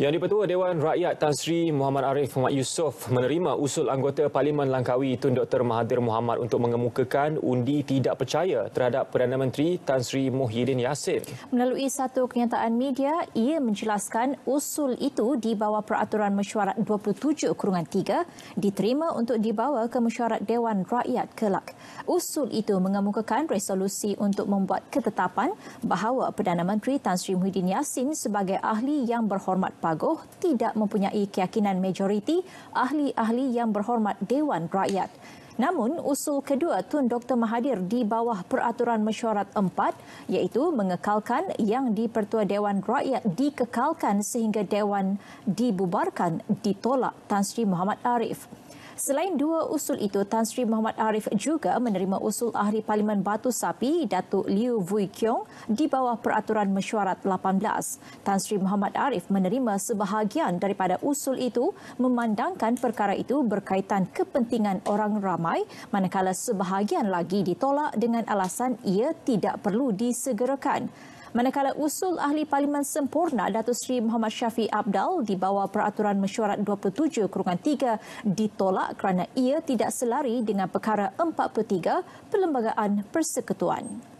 Yang Dipertua Dewan Rakyat Tan Sri Muhammad Arif Muhammad Yusof menerima usul anggota Parlimen Langkawi Tun Dr. Mahathir Muhammad untuk mengemukakan undi tidak percaya terhadap Perdana Menteri Tan Sri Muhyiddin Yassin. Melalui satu kenyataan media, ia menjelaskan usul itu di bawah Peraturan Mesyuarat 27-3 diterima untuk dibawa ke Mesyuarat Dewan Rakyat Kelak. Usul itu mengemukakan resolusi untuk membuat ketetapan bahawa Perdana Menteri Tan Sri Muhyiddin Yassin sebagai ahli yang berhormat parti Selangor tidak mempunyai keyakinan majoriti ahli-ahli yang berhormat Dewan Rakyat. Namun, usul kedua Tun Dr. Mahathir di bawah Peraturan Mesyuarat 4 iaitu mengekalkan yang di-Pertua Dewan Rakyat dikekalkan sehingga Dewan dibubarkan ditolak Tan Sri Muhammad Arif. Selain dua usul itu, Tan Sri Muhammad Arif juga menerima usul Ahli Parlimen Batu Sapi, Datuk Liu Vui Kiong di bawah Peraturan Mesyuarat 18. Tan Sri Muhammad Arif menerima sebahagian daripada usul itu memandangkan perkara itu berkaitan kepentingan orang ramai manakala sebahagian lagi ditolak dengan alasan ia tidak perlu disegerakan. Manakala usul ahli Parlimen Sempurna Datuk Seri Muhammad Syafi Abdal di bawah peraturan mesyuarat 27-3 ditolak kerana ia tidak selari dengan perkara 43 Perlembagaan Persekutuan.